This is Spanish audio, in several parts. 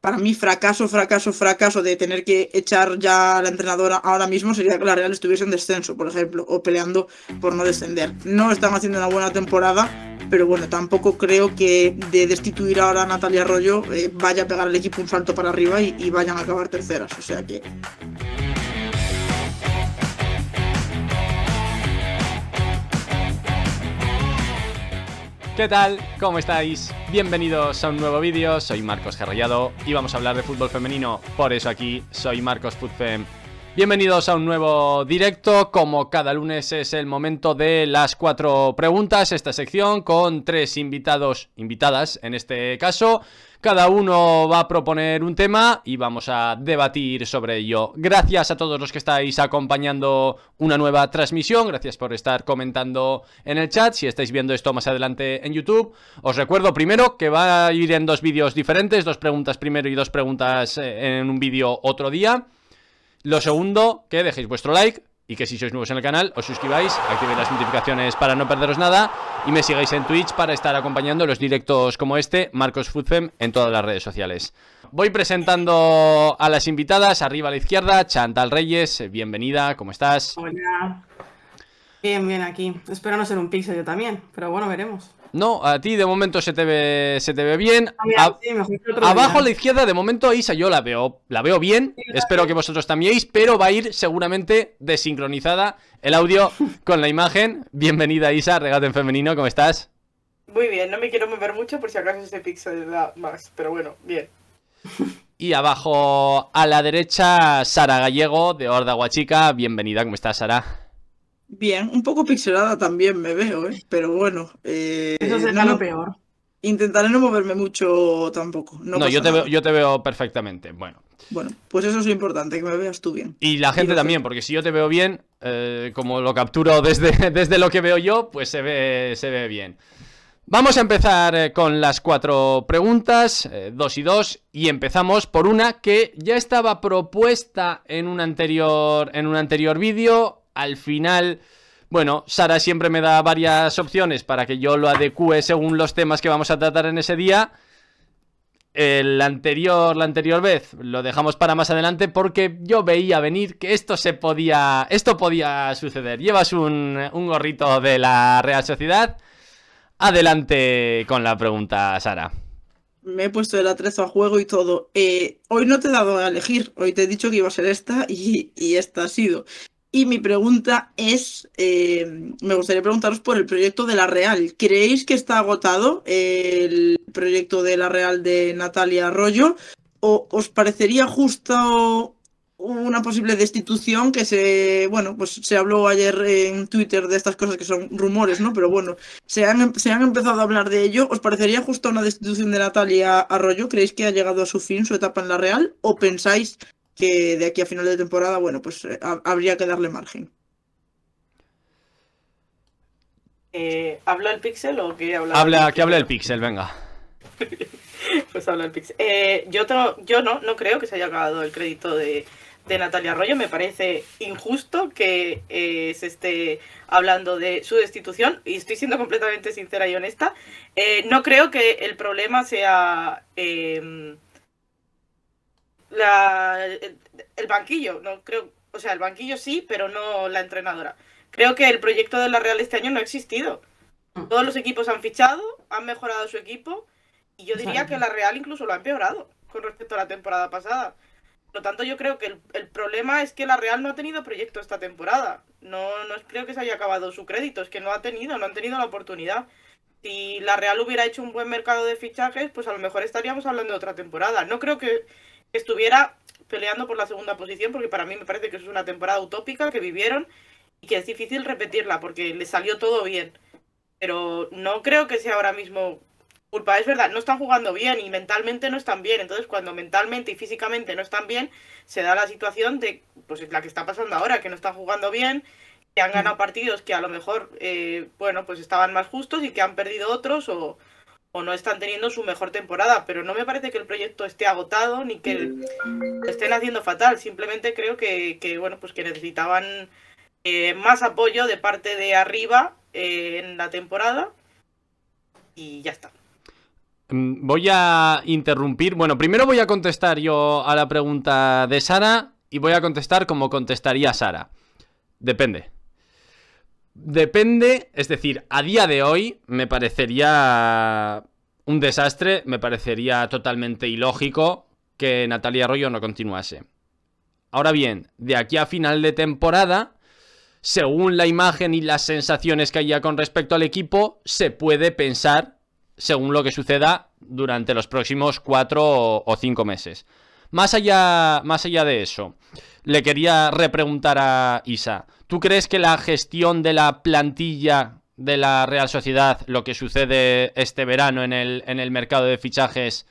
para mí fracaso, fracaso, fracaso de tener que echar ya a la entrenadora ahora mismo sería que la Real estuviese en descenso, por ejemplo, o peleando por no descender. No están haciendo una buena temporada, pero bueno, tampoco creo que de destituir ahora a Natalia Arroyo eh, vaya a pegar al equipo un salto para arriba y vayan a acabar terceras. O sea que ¿Qué tal? ¿Cómo estáis? Bienvenidos a un nuevo vídeo, soy Marcos Gerrallado y vamos a hablar de fútbol femenino, por eso aquí soy Marcos Futfem. Bienvenidos a un nuevo directo, como cada lunes es el momento de las cuatro preguntas, esta sección con tres invitados, invitadas en este caso, cada uno va a proponer un tema y vamos a debatir sobre ello. Gracias a todos los que estáis acompañando una nueva transmisión. Gracias por estar comentando en el chat. Si estáis viendo esto más adelante en YouTube, os recuerdo primero que va a ir en dos vídeos diferentes, dos preguntas primero y dos preguntas eh, en un vídeo otro día. Lo segundo, que dejéis vuestro like, y que si sois nuevos en el canal os suscribáis, activéis las notificaciones para no perderos nada y me sigáis en Twitch para estar acompañando los directos como este, Marcos Foodfem, en todas las redes sociales. Voy presentando a las invitadas, arriba a la izquierda, Chantal Reyes, bienvenida, ¿cómo estás? Hola. Bien, bien aquí. Espero no ser un pixel yo también, pero bueno, veremos. No, a ti de momento se te ve, se te ve bien. Ah, abajo a la izquierda, de momento Isa yo la veo, la veo bien. Espero que vosotros también, pero va a ir seguramente desincronizada el audio con la imagen. Bienvenida Isa, regate en femenino, ¿cómo estás? Muy bien, no me quiero mover mucho por si acaso ese pixel da más, pero bueno, bien. Y abajo a la derecha, Sara Gallego de Horda Guachica. Bienvenida, ¿cómo estás, Sara? Bien, un poco pixelada también me veo, ¿eh? pero bueno. Eh, eso será lo peor. Intentaré no moverme mucho tampoco. No, yo, te veo, yo te veo perfectamente. Bueno. Bueno, pues eso es lo importante, que me veas tú bien. Y la gente también, porque si yo te veo bien, eh, como lo capturo desde, desde lo que veo yo, pues se ve, se ve bien. Vamos a empezar con las cuatro preguntas, dos y dos, y empezamos por una que ya estaba propuesta en un anterior, en un anterior vídeo, al final... Bueno, Sara siempre me da varias opciones para que yo lo adecue según los temas que vamos a tratar en ese día. El anterior, la anterior vez lo dejamos para más adelante porque yo veía venir que esto se podía, esto podía suceder. Llevas un, gorrito de la Real Sociedad. Adelante con la pregunta, Sara. Me he puesto el atrezo a juego y todo. Eh, hoy no te he dado a elegir, hoy te he dicho que iba a ser esta y, y esta ha sido. Y mi pregunta es, eh, me gustaría preguntaros por el proyecto de La Real. ¿Creéis que está agotado el proyecto de La Real de Natalia Arroyo? ¿O os parecería justo una posible destitución que se, bueno, pues se habló ayer en Twitter de estas cosas que son rumores, ¿no? Pero bueno, se han, em-, se han empezado a hablar de ello. ¿Os parecería justo una destitución de Natalia Arroyo? ¿Creéis que ha llegado a su fin su etapa en La Real? ¿O pensáis que de aquí a final de temporada, bueno, pues eh, habría que darle margen. Eh, ¿Habla el Pixel o qué habla? habla que habla el Pixel, venga. pues habla el Pixel. Eh, yo, yo no, no creo que se haya acabado el crédito de, Natalia Arroyo. Me parece injusto que se esté hablando de su destitución y estoy siendo completamente sincera y honesta. no creo que el problema sea em, la, el, banquillo, no creo, o sea, el banquillo sí, pero no la entrenadora. Creo que el proyecto de la Real este año no ha existido. Ah. Todos los equipos han fichado, han mejorado su equipo y yo diría que la Real incluso lo ha empeorado con respecto a la temporada pasada. Por lo tanto, yo creo que el, problema es que la Real no ha tenido proyecto esta temporada. No, no creo que se haya acabado su crédito, es que no ha tenido, no han tenido la oportunidad. Si la Real hubiera hecho un buen mercado de fichajes, pues a lo mejor estaríamos hablando de otra temporada. No creo que estuviera peleando por la segunda posición, porque para mí me parece que es una temporada utópica que vivieron y que es difícil repetirla porque le salió todo bien. Pero no creo que sea ahora mismo culpa. Es verdad, no están jugando bien y mentalmente no están bien. Entonces, cuando mentalmente y físicamente no están bien, se da la situación de pues la que está pasando ahora, que no están jugando bien, que han mm. ganado partidos que a lo mejor, eh, bueno, pues estaban más justos y que han perdido otros o, o no están teniendo su mejor temporada, pero no me parece que el proyecto esté agotado ni que estén haciendo fatal, simplemente creo que, bueno, pues que necesitaban eh, más apoyo de parte de arriba eh, en la temporada y ya está. Mm, voy a interrumpir. Bueno, primero voy a contestar yo a la pregunta de Sara y voy a contestar como contestaría Sara. Depende. Depende, es decir, a día de hoy me parecería un desastre, me parecería totalmente ilógico que Natalia Arroyo no continuase. Ahora bien, de aquí a final de temporada, según la imagen y las sensaciones que haya con respecto al equipo, se puede pensar según lo que suceda durante los próximos cuatro o cinco meses. Más allá, más allá de eso, le quería repreguntar a Isa. ¿Tú crees que la gestión de la plantilla de la Real Sociedad, lo que sucede este verano en el, en el mercado de fichajes,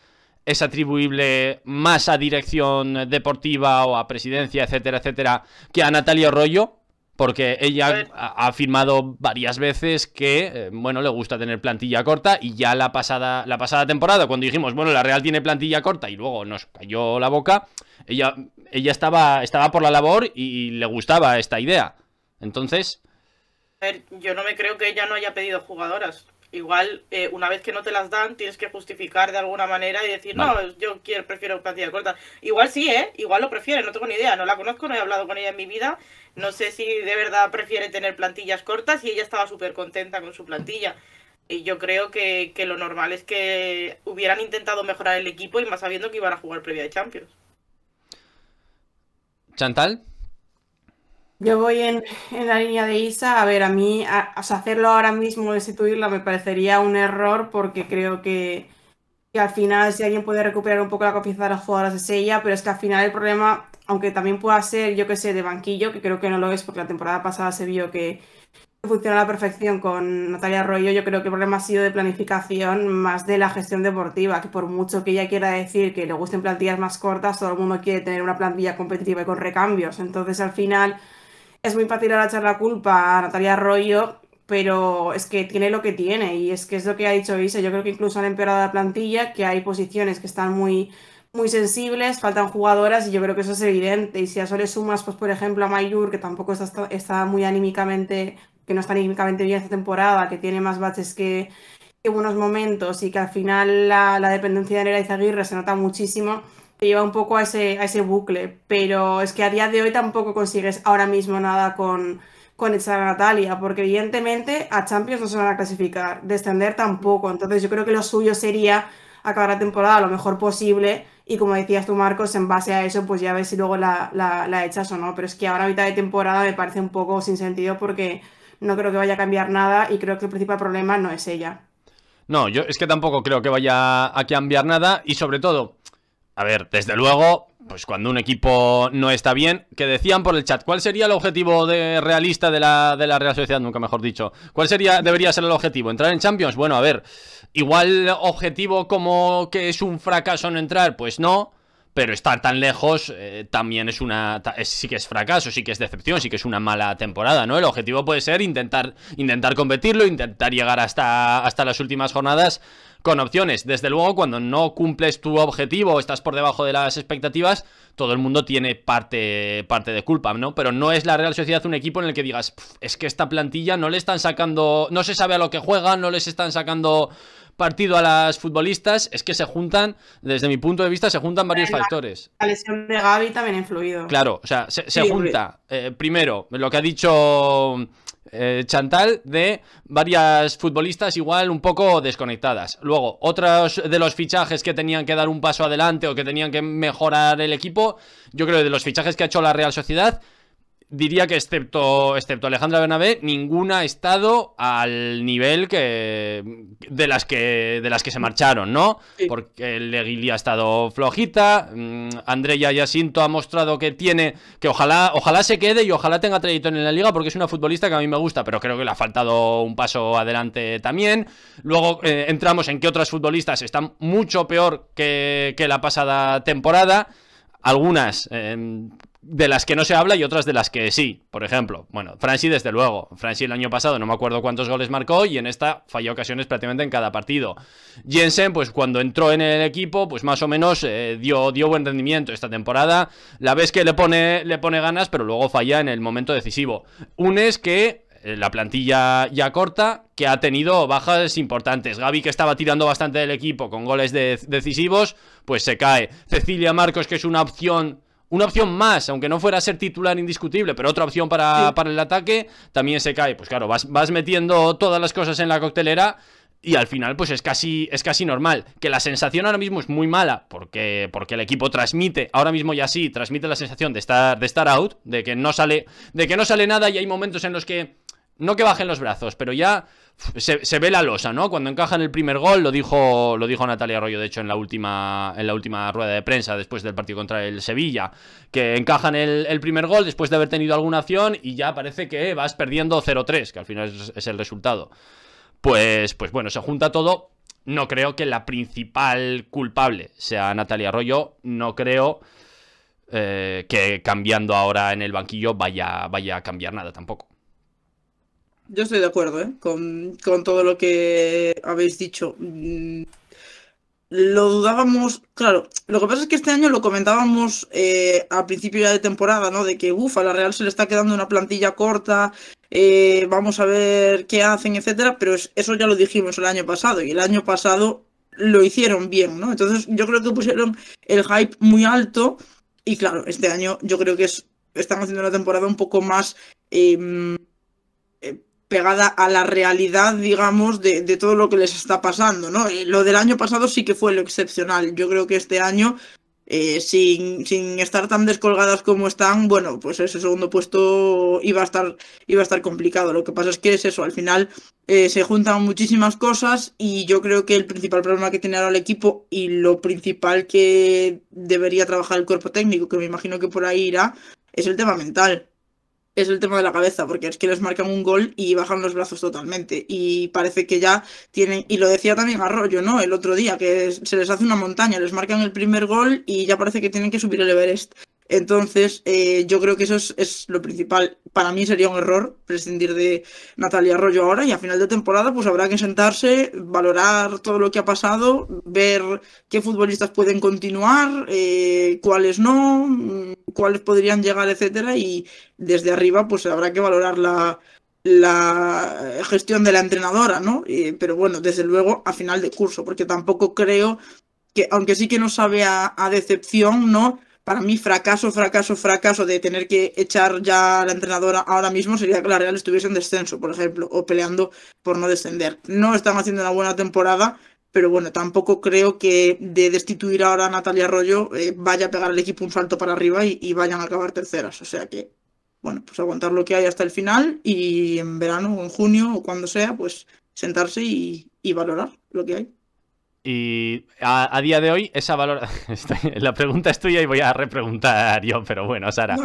es atribuible más a dirección deportiva o a presidencia, etcétera, etcétera, que a Natalia Arroyo? porque ella ha afirmado varias veces que eh, bueno le gusta tener plantilla corta y ya la pasada la pasada temporada cuando dijimos bueno la Real tiene plantilla corta y luego nos cayó la boca ella ella estaba estaba por la labor y, le gustaba esta idea entonces... A ver, yo no me creo que ella no haya pedido jugadoras. Igual, eh, una vez que no te las dan, tienes que justificar de alguna manera y decir, no, yo quiero, prefiero plantilla cortas. Igual sí, ¿eh? Igual lo prefiere, no tengo ni idea, no la conozco, no he hablado con ella en mi vida. No sé si de verdad prefiere tener plantillas cortas y ella estaba súper contenta con su plantilla. Y yo creo que, que, lo normal es que hubieran intentado mejorar el equipo y más sabiendo que iban a jugar previa de Champions. Chantal, yo voy en, la línea de Isa. A ver, a mí, hacerlo ahora mismo, destituirla, me parecería un error porque creo que, al final, si alguien puede recuperar un poco la confianza de las jugadoras es ella, pero es que al final el problema, aunque también pueda ser, yo que sé, de banquillo, que creo que no lo es porque la temporada pasada se vio que funcionó a la perfección con Natalia Arroyo, yo creo que el problema ha sido de planificación más de la gestión deportiva, que por mucho que ella quiera decir que le gusten plantillas más cortas, todo el mundo quiere tener una plantilla competitiva y con recambios. Entonces, al final es muy fácil ahora echar la culpa a Natalia Arroyo, pero es que tiene lo que tiene y es que es lo que ha dicho Isa. Yo creo que incluso han empeorado la plantilla, que hay posiciones que están muy, muy sensibles, faltan jugadoras y yo creo que eso es evidente. Y si a eso le sumas, pues por ejemplo, a Mayur, que tampoco está, está muy anímicamente, que no está anímicamente bien esta temporada, que tiene más baches que, que buenos momentos y que al final la, la dependencia de Nera Izaguirre se nota muchísimo te lleva un poco a ese, a ese bucle, pero es que a día de hoy tampoco consigues ahora mismo nada con, con echar Natalia, porque evidentemente a Champions no se van a clasificar, descender tampoco, entonces yo creo que lo suyo sería acabar la temporada lo mejor posible y como decías tú Marcos, en base a eso pues ya ves si luego la, la echas o no, pero es que ahora a mitad de temporada me parece un poco sin sentido porque no creo que vaya a cambiar nada y creo que el principal problema no es ella. No, yo es que tampoco creo que vaya a cambiar nada y sobre todo a ver, desde luego, pues cuando un equipo no está bien, que decían por el chat, ¿cuál sería el objetivo de realista de la, de la Real Sociedad? Nunca mejor dicho. ¿Cuál sería, debería ser el objetivo? ¿Entrar en Champions? Bueno, a ver, igual objetivo como que es un fracaso no entrar, pues no. Pero estar tan lejos eh, también es una. sí que es fracaso, sí que es decepción, sí que es una mala temporada, ¿no? El objetivo puede ser intentar, intentar competirlo, intentar llegar hasta, hasta las últimas jornadas con opciones. Desde luego, cuando no cumples tu objetivo o estás por debajo de las expectativas, todo el mundo tiene parte, parte de culpa, ¿no? Pero no es la Real Sociedad un equipo en el que digas, es que esta plantilla no le están sacando, no se sabe a lo que juegan, no les están sacando partido a las futbolistas es que se juntan, desde mi punto de vista, se juntan varios factores. La lesión de Gaby también ha influido. Claro, o sea, se, junta, eh, primero, lo que ha dicho eh, Chantal, de varias futbolistas igual un poco desconectadas. Luego, otros de los fichajes que tenían que dar un paso adelante o que tenían que mejorar el equipo, yo creo que de los fichajes que ha hecho la Real Sociedad, diría que excepto, excepto Alejandra Bernabé, ninguna ha estado al nivel que de las que de las que se marcharon, ¿no? Porque Leguili ha estado flojita, mm, Andrea Yacinto ha mostrado que tiene que ojalá ojalá se quede y ojalá tenga trayectoria en la liga porque es una futbolista que a mí me gusta, pero creo que le ha faltado un paso adelante también. Luego eh, entramos en que otras futbolistas están mucho peor que, que la pasada temporada algunas em, de las que no se habla y otras de las que sí. Por ejemplo, bueno, Franci desde luego. Franci el año pasado no me acuerdo cuántos goles marcó y en esta falló ocasiones prácticamente en cada partido. Jensen, pues cuando entró en el equipo, pues más o menos eh, dio, dio buen rendimiento esta temporada. La vez que le pone, le pone ganas, pero luego falla en el momento decisivo. es que eh, la plantilla ya corta, que ha tenido bajas importantes. Gaby, que estaba tirando bastante del equipo con goles decisivos, pues se cae. Cecilia Marcos, que es una opción una opción más, aunque no fuera a ser titular indiscutible, pero otra opción para, el ataque, también se cae. Pues claro, vas, vas, metiendo todas las cosas en la coctelera y al final pues es casi, es casi normal. Que la sensación ahora mismo es muy mala, porque, porque el equipo transmite, ahora mismo ya sí, transmite la sensación de estar, de estar out, de que, no sale, de que no sale nada y hay momentos en los que no que bajen los brazos, pero ya se, ve la losa, ¿no? Cuando encajan el primer gol, lo dijo, lo dijo Natalia Arroyo, de hecho, en la, última, en la última rueda de prensa, después del partido contra el Sevilla, que encajan el, el primer gol después de haber tenido alguna acción y ya parece que vas perdiendo 0-3, que al final es, el resultado. Pues, pues bueno, se junta todo. No creo que la principal culpable sea Natalia Arroyo. No creo eh, que cambiando ahora en el banquillo vaya, vaya a cambiar nada tampoco. Yo estoy de acuerdo ¿eh? con, todo lo que habéis dicho. Mm, lo dudábamos, claro, lo que pasa es que este año lo comentábamos eh, a principio ya de temporada, ¿no? De que, uff, a la Real se le está quedando una plantilla corta, eh, vamos a ver qué hacen, etcétera, pero eso ya lo dijimos el año pasado y el año pasado lo hicieron bien, ¿no? Entonces yo creo que pusieron el hype muy alto y claro, este año yo creo que es, están haciendo una temporada un poco más... Em, pegada a la realidad, digamos, de, todo lo que les está pasando, ¿no? Eh, lo del año pasado sí que fue lo excepcional. Yo creo que este año, eh, sin, sin, estar tan descolgadas como están, bueno, pues ese segundo puesto iba a estar, iba a estar complicado. Lo que pasa es que es eso, al final eh, se juntan muchísimas cosas y yo creo que el principal problema que tiene ahora el equipo y lo principal que debería trabajar el cuerpo técnico, que me imagino que por ahí irá, es el tema mental es el tema de la cabeza, porque es que les marcan un gol y bajan los brazos totalmente. Y parece que ya tienen, y lo decía también Arroyo, ¿no? El otro día, que se les hace una montaña, les marcan el primer gol y ya parece que tienen que subir el Everest. Entonces, eh, yo creo que eso es, lo principal. Para mí sería un error prescindir de Natalia Arroyo ahora y a final de temporada pues habrá que sentarse, valorar todo lo que ha pasado, ver qué futbolistas pueden continuar, eh, cuáles no, mm, cuáles podrían llegar, etcétera, y desde arriba pues habrá que valorar la, gestión de la entrenadora, ¿no? pero bueno, desde luego a final de curso, porque tampoco creo que, aunque sí que no sabe a decepción, ¿no? para mí fracaso, fracaso, fracaso de tener que echar ya a la entrenadora ahora mismo sería que la Real estuviese en descenso, por ejemplo, o peleando por no descender. No están haciendo una buena temporada, pero bueno, tampoco creo que de destituir ahora a Natalia Arroyo eh, vaya a pegar al equipo un salto para arriba y, vayan a acabar terceras. O sea que, bueno, pues aguantar lo que hay hasta el final y en verano o en junio o cuando sea, pues sentarse y valorar lo que hay. Y a, día de hoy, esa valor. la pregunta es tuya y voy a repreguntar yo, pero bueno, Sara.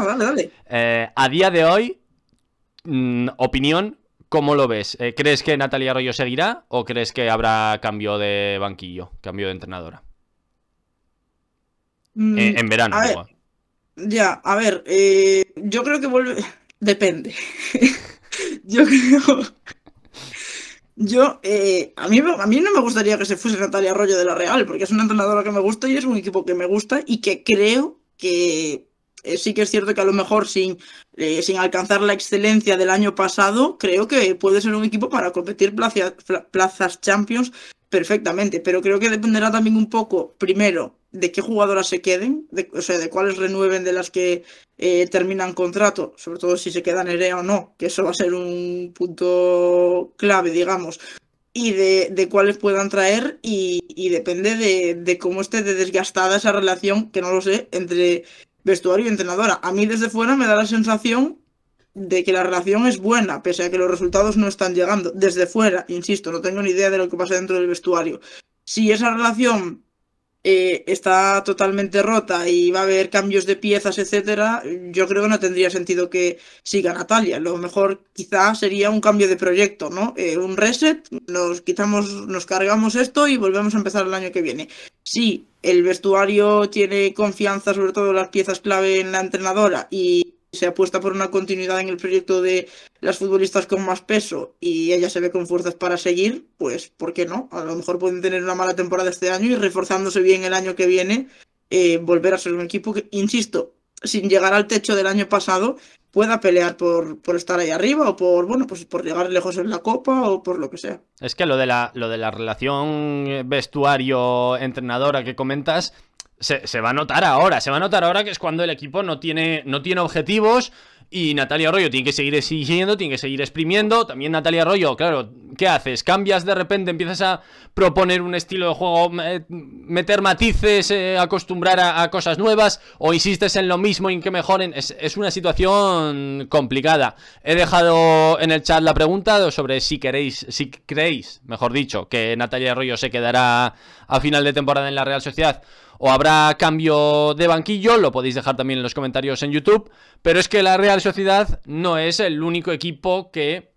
Eh, a día de hoy, mm, opinión, ¿cómo lo ves? Eh, ¿Crees que Natalia Arroyo seguirá o crees que habrá cambio de banquillo, cambio de entrenadora? Mm, eh, en verano, Ya, a ver, yo creo que vuelve. Depende. yo creo. Yo, eh, a, mí, a mí no me gustaría que se fuese Natalia Arroyo de la Real, porque es una entrenadora que me gusta y es un equipo que me gusta y que creo que eh, sí que es cierto que a lo mejor sin, eh, sin alcanzar la excelencia del año pasado, creo que puede ser un equipo para competir plazas Champions perfectamente, pero creo que dependerá también un poco, primero, de qué jugadoras se queden, o sea, de cuáles renueven de las que eh, terminan contrato, sobre todo si se quedan EREA o no, que eso va a ser un punto clave, digamos, y de, cuáles puedan traer y, depende de, de, cómo esté desgastada esa relación, que no lo sé, entre vestuario y entrenadora. A mí desde fuera me da la sensación de que la relación es buena, pese a que los resultados no están llegando desde fuera, insisto, no tengo ni idea de lo que pasa dentro del vestuario. Si esa relación eh, está totalmente rota y va a haber cambios de piezas, etcétera, yo creo que no tendría sentido que siga Natalia. Lo mejor quizá sería un cambio de proyecto, ¿no? Eh, un reset, nos quitamos, nos cargamos esto y volvemos a empezar el año que viene. Si el vestuario tiene confianza, sobre todo las piezas clave en la entrenadora, y se apuesta por una continuidad en el proyecto de las futbolistas con más peso y ella se ve con fuerzas para seguir, pues ¿por qué no? A lo mejor pueden tener una mala temporada este año y reforzándose bien el año que viene, eh, volver a ser un equipo que, insisto, sin llegar al techo del año pasado, pueda pelear por, por, estar ahí arriba o por, bueno, pues por llegar lejos en la copa o por lo que sea. Es que lo de la, lo de la relación vestuario-entrenadora que comentas se, va a notar ahora, se va a notar ahora que es cuando el equipo no tiene, no tiene objetivos y Natalia Arroyo tiene que seguir exigiendo, tiene que seguir exprimiendo. También Natalia Arroyo, claro, ¿qué haces? ¿Cambias de repente? ¿Empiezas a proponer un estilo de juego, meter matices, eh, acostumbrar a, cosas nuevas? ¿O insistes en lo mismo y en que mejoren? Es, es, una situación complicada. He dejado en el chat la pregunta sobre si queréis, si creéis, mejor dicho, que Natalia Arroyo se quedará a final de temporada en la Real Sociedad o habrá cambio de banquillo, lo podéis dejar también en los comentarios en YouTube, pero es que la Real Sociedad no es el único equipo que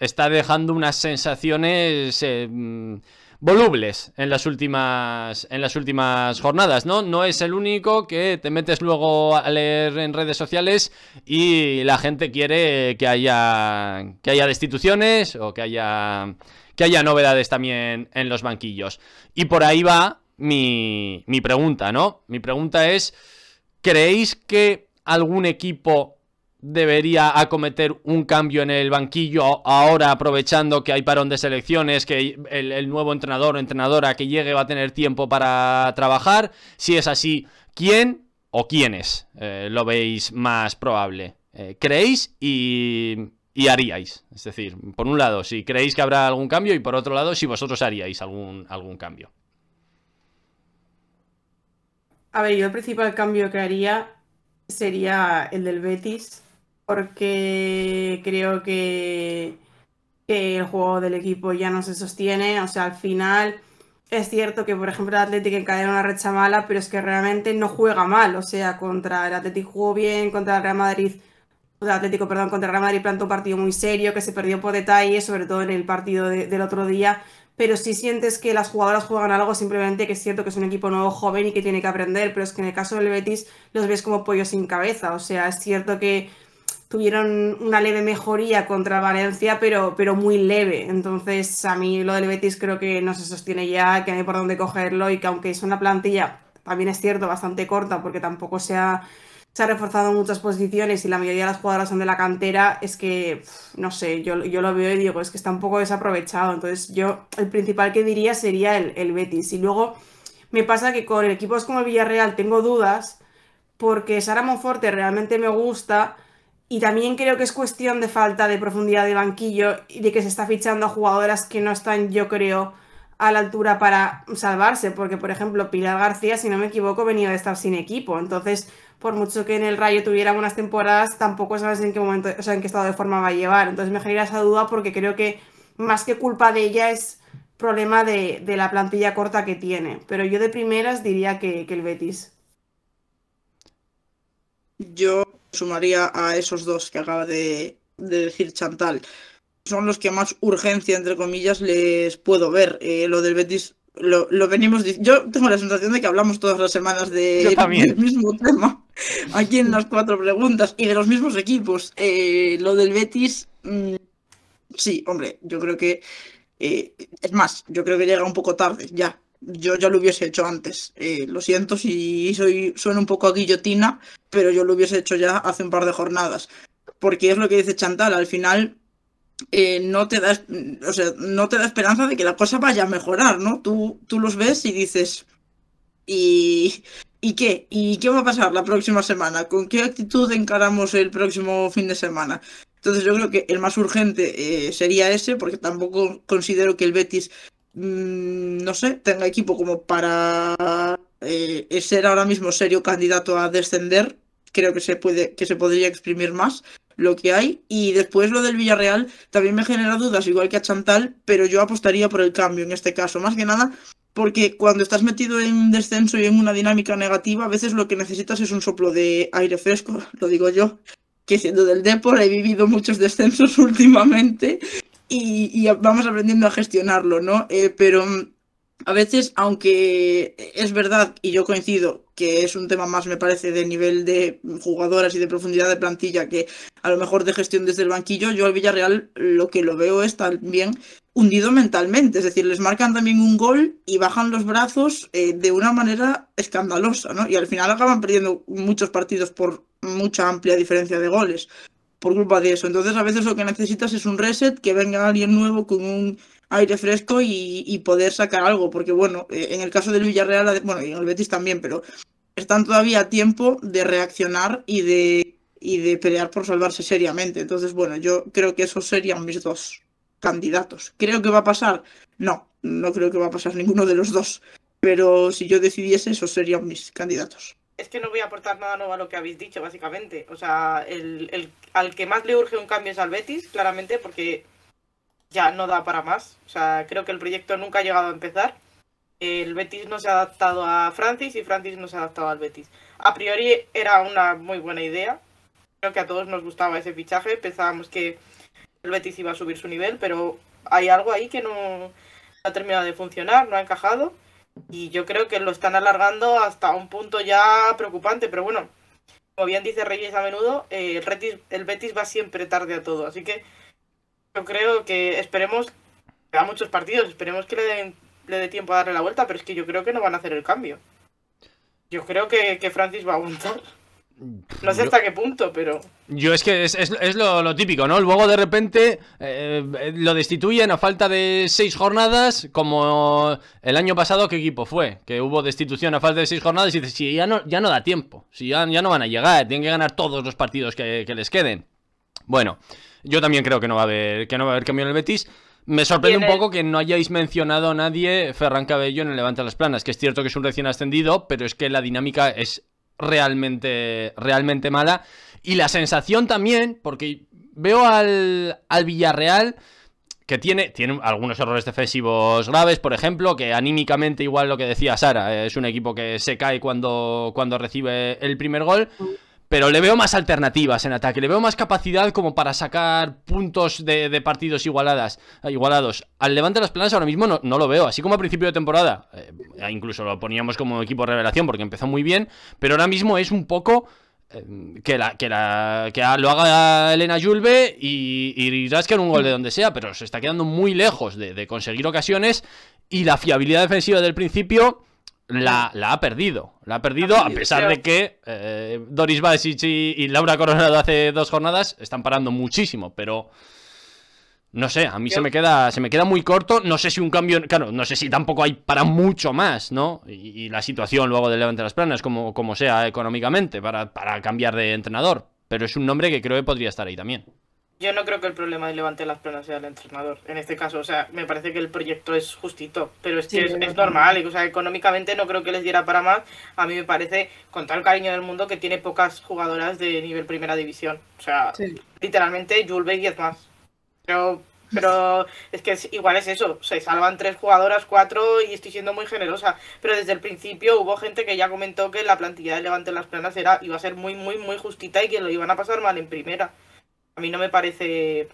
está dejando unas sensaciones... Eh, mm, volubles en las últimas en las últimas jornadas, ¿no? No es el único que te metes luego a leer en redes sociales y la gente quiere que haya que haya destituciones o que haya que haya novedades también en los banquillos. Y por ahí va mi, pregunta, ¿no? Mi pregunta es, ¿creéis que algún equipo debería acometer un cambio en el banquillo ahora aprovechando que hay parón de selecciones, que el, nuevo entrenador o entrenadora que llegue va a tener tiempo para trabajar? Si es así, ¿quién o quiénes eh, lo veis más probable? Eh, ¿Creéis y, y, haríais? Es decir, por un lado, si creéis que habrá algún cambio y por otro lado, si vosotros haríais algún, algún cambio. A ver, yo el principal cambio que haría sería el del Betis, porque creo que, el juego del equipo ya no se sostiene. O sea, al final es cierto que, por ejemplo, el Atlético encadenó una recha mala, pero es que realmente no juega mal. O sea, contra el Atlético jugó bien, contra el Real Madrid o Atlético, perdón, contra Real Madrid plantó un partido muy serio que se perdió por detalles, sobre todo en el partido del otro día, pero si sientes que las jugadoras juegan algo, simplemente que es cierto que es un equipo nuevo joven y que tiene que aprender, pero es que en el caso del Betis los ves como pollos sin cabeza, o sea, es cierto que tuvieron una leve mejoría contra Valencia, pero, pero muy leve. Entonces, a mí lo del Betis creo que no se sostiene ya, que no hay por dónde cogerlo y que aunque es una plantilla, también es cierto, bastante corta, porque tampoco sea se ha reforzado muchas posiciones y la mayoría de las jugadoras son de la cantera, es que, no sé, yo, yo lo veo y digo, es que está un poco desaprovechado. Entonces yo, el principal que diría sería el, el Betis. Y luego me pasa que con equipos como el Villarreal tengo dudas porque Sara Monforte realmente me gusta y también creo que es cuestión de falta de profundidad de banquillo y de que se está fichando a jugadoras que no están, yo creo, a la altura para salvarse, porque por ejemplo Pilar García, si no me equivoco, venía de estar sin equipo, entonces por mucho que en el Rayo tuviera buenas temporadas, tampoco sabes en qué momento, o sea, en qué estado de forma va a llevar. Entonces me genera esa duda porque creo que más que culpa de ella es problema de, la plantilla corta que tiene. Pero yo de primeras diría que, el Betis. Yo sumaría a esos dos que acaba de, decir Chantal. Son los que más urgencia, entre comillas, les puedo ver. Eh, lo del Betis lo, lo venimos Yo tengo la sensación de que hablamos todas las semanas de, del mismo tema aquí en las cuatro preguntas y de los mismos equipos. Eh, lo del Betis, mm, sí, hombre, yo creo que. Eh, es más, yo creo que llega un poco tarde ya. Yo ya lo hubiese hecho antes. Eh, lo siento si soy, suena un poco a guillotina, pero yo lo hubiese hecho ya hace un par de jornadas. Porque es lo que dice Chantal, al final no, te da, no te esperanza de que la cosa vaya a mejorar, ¿no? Tú, tú los ves y dices, y ¿Y qué? ¿Y qué va a pasar la próxima semana? ¿Con qué actitud encaramos el próximo fin de semana? Entonces yo creo que el más urgente eh, sería ese, porque tampoco considero que el Betis, mm, no sé, tenga equipo como para eh, ser ahora mismo serio candidato a descender. Creo que se puede, que se podría exprimir más lo que hay. Y después lo del Villarreal también me genera dudas, igual que a Chantal, pero yo apostaría por el cambio en este caso. Más que nada porque cuando estás metido en un descenso y en una dinámica negativa, a veces lo que necesitas es un soplo de aire fresco, lo digo yo, que siendo del Depor he vivido muchos descensos últimamente y, vamos aprendiendo a gestionarlo, ¿no? Eh, pero mm, a veces, aunque es verdad, y yo coincido, que es un tema más, me parece, de nivel de jugadoras y de profundidad de plantilla que a lo mejor de gestión desde el banquillo, yo al Villarreal lo que lo veo es también hundido mentalmente, es decir, les marcan también un gol y bajan los brazos eh, de una manera escandalosa, ¿no? Y al final acaban perdiendo muchos partidos por mucha amplia diferencia de goles por culpa de eso. Entonces a veces lo que necesitas es un reset, que venga alguien nuevo con un aire fresco y, poder sacar algo, porque bueno, eh, en el caso del Villarreal, bueno, y en el Betis también, pero están todavía a tiempo de reaccionar y de, y de pelear por salvarse seriamente. Entonces, bueno, yo creo que esos serían mis dos candidatos. ¿Creo que va a pasar? No, no creo que va a pasar ninguno de los dos. Pero si yo decidiese, esos serían mis candidatos. Es que no voy a aportar nada nuevo a lo que habéis dicho, básicamente. O sea, el, al que más le urge un cambio es al Betis, claramente, porque ya no da para más. O sea, creo que el proyecto nunca ha llegado a empezar. El Betis no se ha adaptado a Francis y Francis no se ha adaptado al Betis. A priori era una muy buena idea. Creo que a todos nos gustaba ese fichaje. Pensábamos que el Betis iba a subir su nivel, pero hay algo ahí que no ha terminado de funcionar, no ha encajado. Y yo creo que lo están alargando hasta un punto ya preocupante. Pero bueno, como bien dice Reyes a menudo, eh, el Betis va siempre tarde a todo. Así que yo creo que esperemos, da muchos partidos, esperemos que le den le dé tiempo a darle la vuelta, pero es que yo creo que no van a hacer el cambio. Yo creo que, Francis va a aguantar. No sé hasta qué punto, pero. Yo es que es, lo, típico, ¿no? Luego de repente eh, eh, lo destituyen a falta de seis jornadas, como el año pasado, ¿qué equipo fue? Que hubo destitución a falta de seis jornadas y dices, si ya no, ya no da tiempo, si ya, no van a llegar, tienen que ganar todos los partidos que les queden. Bueno, yo también creo que no va a haber, que no va a haber cambio en el Betis. Me sorprende un poco que no hayáis mencionado a nadie Ferran Cabello en el Levante las Planas, que es cierto que es un recién ascendido, pero es que la dinámica es realmente, realmente mala. Y la sensación también, porque veo al, al Villarreal que tiene, tiene algunos errores defensivos graves, por ejemplo, que anímicamente igual lo que decía Sara, eh, es un equipo que se cae cuando, cuando recibe el primer gol, mm. Pero le veo más alternativas en ataque, le veo más capacidad como para sacar puntos de, partidos igualadas, igualados. Al levantar las Planas ahora mismo no, lo veo, así como a principio de temporada, eh, e incluso lo poníamos como equipo revelación porque empezó muy bien, pero ahora mismo es un poco... Eh, que, la, que, la, lo haga Elena Yulbe y, y era un gol de donde sea, pero se está quedando muy lejos de conseguir ocasiones y la fiabilidad defensiva del principio la, ha perdido. La ha perdido ah, a pesar de que eh, Doris Basic y, Laura Coronado hace dos jornadas están parando muchísimo, pero... No sé, a mí se me queda se me queda muy corto. No sé si un cambio, claro, no sé si tampoco hay para mucho más, ¿no? Y, la situación luego del Levante de las Planas, como, como sea económicamente, para cambiar de entrenador. Pero es un nombre que creo que podría estar ahí también. Yo no creo que el problema de levante las planas sea el entrenador, en este caso. O sea, me parece que el proyecto es justito, pero es que es, normal. O sea, económicamente no creo que les diera para más. A mí me parece, con todo el cariño del mundo, que tiene pocas jugadoras de nivel primera división. O sea, literalmente Julbe y es más. Pero, pero es que igual es eso. Se salvan tres jugadoras, cuatro, y estoy siendo muy generosa. Pero desde el principio hubo gente que ya comentó que la plantilla de levante las planas era, iba a ser muy, muy, muy justita y que lo iban a pasar mal en primera. A mí no me parece.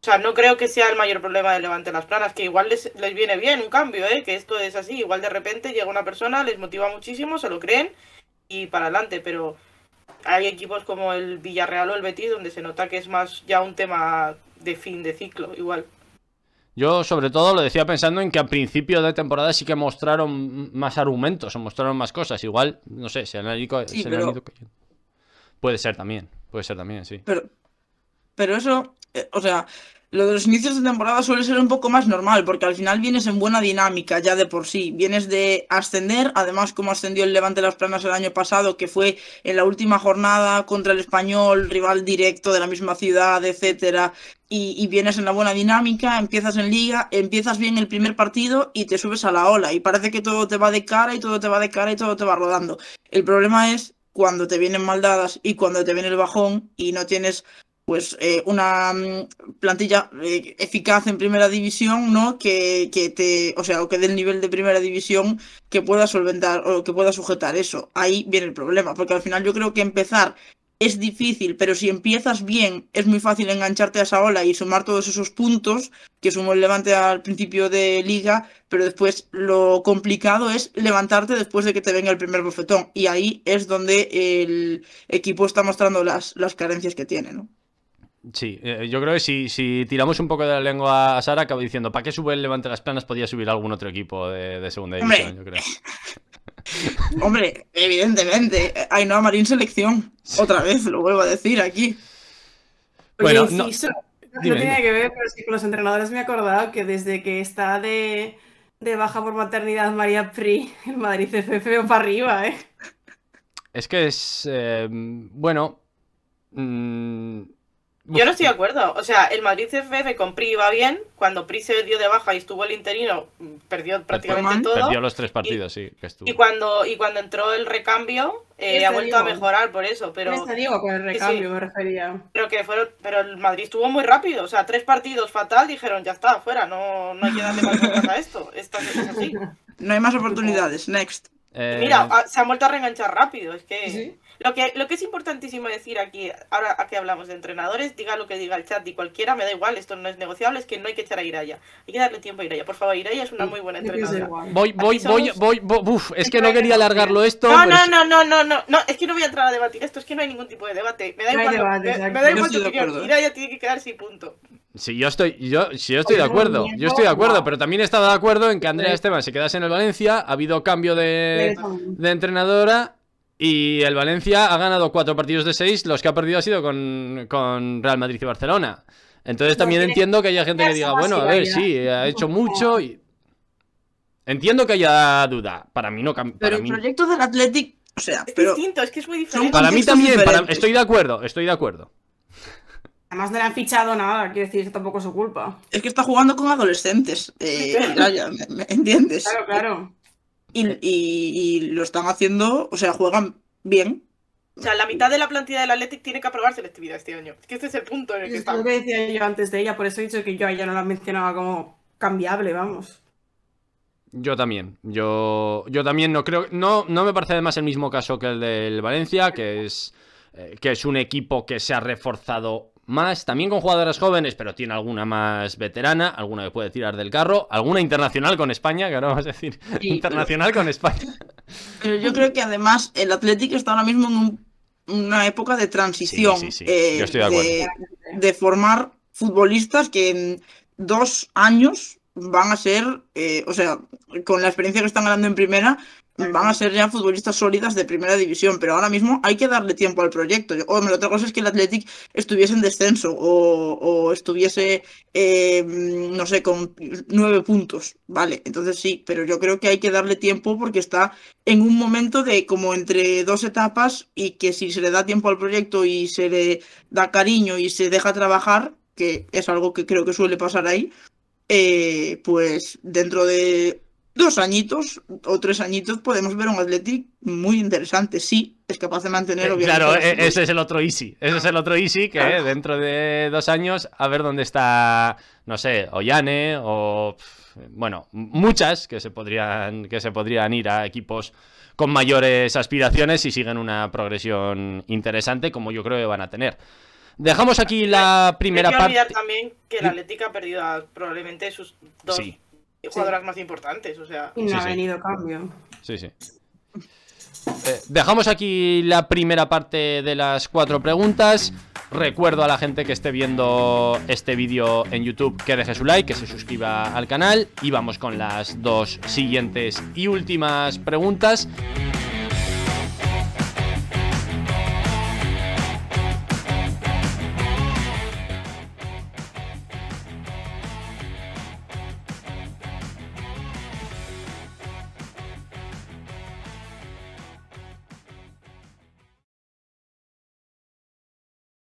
O sea, no creo que sea el mayor problema de Levante las Planas, que igual les, les viene bien un cambio, ¿eh? que esto es así. Igual de repente llega una persona, les motiva muchísimo, se lo creen y para adelante, pero hay equipos como el Villarreal o el Betis donde se nota que es más ya un tema de fin de ciclo, igual. Yo sobre todo lo decía pensando en que a principio de temporada sí que mostraron más argumentos o mostraron más cosas. Igual, no sé, se han, Puede ser también, puede ser también, sí. Pero, pero eso, eh, o sea, lo de los inicios de temporada suele ser un poco más normal, porque al final vienes en buena dinámica ya de por sí. Vienes de ascender, además como ascendió el Levante Las Planas el año pasado, que fue en la última jornada contra el español, rival directo de la misma ciudad, etcétera. Y, y, vienes en la buena dinámica, empiezas en liga, empiezas bien el primer partido y te subes a la ola. Y parece que todo te va de cara y todo te va de cara y todo te va rodando. El problema es cuando te vienen maldadas y cuando te viene el bajón y no tienes pues eh, una mm, plantilla eh, eficaz en primera división, ¿no? Que, que te, o sea, o que del el nivel de primera división que pueda solventar o que pueda sujetar eso. Ahí viene el problema, porque al final yo creo que empezar es difícil, pero si empiezas bien, es muy fácil engancharte a esa ola y sumar todos esos puntos que sumó el Levante al principio de liga, pero después lo complicado es levantarte después de que te venga el primer bofetón. Y ahí es donde el equipo está mostrando las, las carencias que tiene, ¿no? Sí, eh, yo creo que si, tiramos un poco de la lengua a Sara, acabo diciendo, ¿para qué sube el Levante las Planas? Podía subir algún otro equipo de, segunda división, yo creo. Hombre, evidentemente, a Marín selección. Otra vez, lo vuelvo a decir aquí. no, no tiene que ver, pero sí con los entrenadores me he acordado que desde que está de, baja por maternidad María Pri, en Madrid CF, o para arriba, ¿eh? Es que es. Eh, bueno. Mmm yo no estoy de acuerdo. O sea, el Madrid CFF con Pri iba bien. Cuando Pri se dio de baja y estuvo el interino, perdió prácticamente todo. Perdió los tres partidos, y, sí. Y, cuando, y cuando entró el recambio, eh, ha vuelto a mejorar por eso. Pero está Diego con el recambio, me refería. Pero, que fueron, pero el Madrid estuvo muy rápido. O sea, tres partidos fatal, dijeron, ya está, fuera, no, hay que darle más cosas a esto. No hay más oportunidades. Next. Eh, Mira, ah, se ha vuelto a reenganchar rápido. Es que... Lo, que lo que es importantísimo decir aquí, ahora que hablamos de entrenadores, diga lo que diga el chat y cualquiera, me da igual, esto no es negociable, es que no hay que echar a Iraya. Hay que darle tiempo a Iraya. Por favor, Iraya es una muy buena mm, entrenadora. Voy, voy, voy, voy, es que no quería alargarlo esto. No, pues. no, no, no, no, no, es que no voy a entrar a debatir esto, es que no hay ningún tipo de debate. Me da igual, me, da igual Iraya tiene que quedarse y punto. Sí, yo estoy, yo, sí, estoy de acuerdo. Yo estoy de acuerdo, pero también estaba de acuerdo en que Andrea Esteban se quedase en el Valencia. Ha habido cambio de, entrenadora. Y el Valencia ha ganado cuatro partidos de seis. Los que ha perdido ha sido con, Real Madrid y Barcelona. Entonces también entiendo que haya gente que diga, bueno, a ver, sí, ha hecho mucho. Y... Entiendo que haya duda. Para mí no cambia. Pero el proyecto del Athletic. O sea, es distinto, es que es muy diferente. Para mí también, estoy de acuerdo, estoy de acuerdo. Además no le han fichado nada, quiero decir, tampoco es su culpa. Es que está jugando con adolescentes, eh, ¿me, entiendes? Claro, claro. Y, lo están haciendo, o sea, juegan bien. O sea, la mitad de la plantilla del Athletic tiene que aprobar selectividad este año. Es que este es el punto en el que es Lo decía yo antes de ella, por eso he dicho que yo a ella no la mencionaba como cambiable, vamos. Yo también. Yo, yo también no creo. No, no me parece además el mismo caso que el del Valencia, que es, eh, que es un equipo que se ha reforzado más, también con jugadoras jóvenes, pero tiene alguna más veterana, alguna que puede tirar del carro, alguna internacional con España, que ahora vamos a decir, internacional con España. Pero yo creo que además el Atlético está ahora mismo en una época de transición, eh, de, formar futbolistas que en dos años van a ser, eh, o sea, con la experiencia que están ganando en primera, van a ser ya futbolistas sólidas de primera división, pero ahora mismo hay que darle tiempo al proyecto. O lo otra cosa es que el Athletic estuviese en descenso o, estuviese, em, no sé, con nueve puntos, ¿vale? Entonces sí, pero yo creo que hay que darle tiempo porque está en un momento de como entre dos etapas y que si se le da tiempo al proyecto y se le da cariño y se deja trabajar, que es algo que creo que suele pasar ahí, eh, pues dentro de dos añitos o tres añitos podemos ver un Athletic muy interesante, sí, es capaz de mantener eh, Claro, eh, ese es el otro easy, ese es el otro easy que dentro de dos años a ver dónde está, no sé, Yane o bueno, muchas que se podrían que se podrían ir a equipos con mayores aspiraciones y siguen una progresión interesante como yo creo que van a tener. Dejamos aquí la primera Hay que olvidar parte. también que el Atlético ha perdido probablemente sus dos sí jugadoras más importantes, o sea. no ha venido cambio. Sí, sí. Eh, dejamos aquí la primera parte de las cuatro preguntas. Recuerdo a la gente que esté viendo este vídeo en YouTube que deje su like, que se suscriba al canal y vamos con las dos siguientes y últimas preguntas.